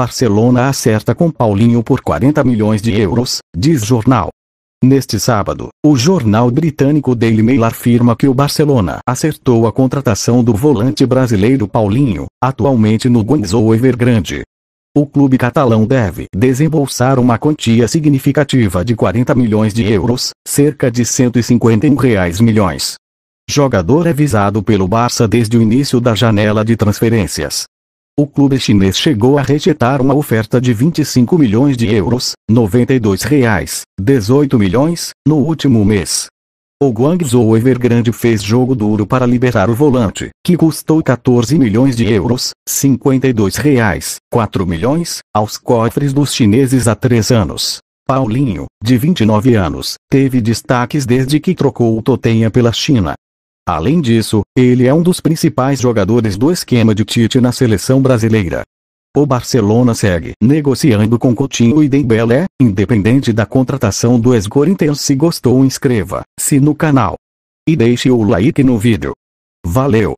Barcelona acerta com Paulinho por 40 milhões de euros, diz jornal. Neste sábado, o jornal britânico Daily Mail afirma que o Barcelona acertou a contratação do volante brasileiro Paulinho, atualmente no Guangzhou Evergrande. O clube catalão deve desembolsar uma quantia significativa de 40 milhões de euros, cerca de 151 reais milhões. Jogador é visado pelo Barça desde o início da janela de transferências. O clube chinês chegou a rejeitar uma oferta de 25 milhões de euros, 92 reais, 18 milhões, no último mês. O Guangzhou Evergrande fez jogo duro para liberar o volante, que custou 14 milhões de euros, 52 reais, 4 milhões, aos cofres dos chineses há três anos. Paulinho, de 29 anos, teve destaques desde que trocou o Totenha pela China, Além disso, ele é um dos principais jogadores do esquema de Tite na seleção brasileira. O Barcelona segue negociando com Coutinho e Dembélé, independente da contratação do ex-Corinthians. Se gostou inscreva-se no canal. E deixe o like no vídeo. Valeu!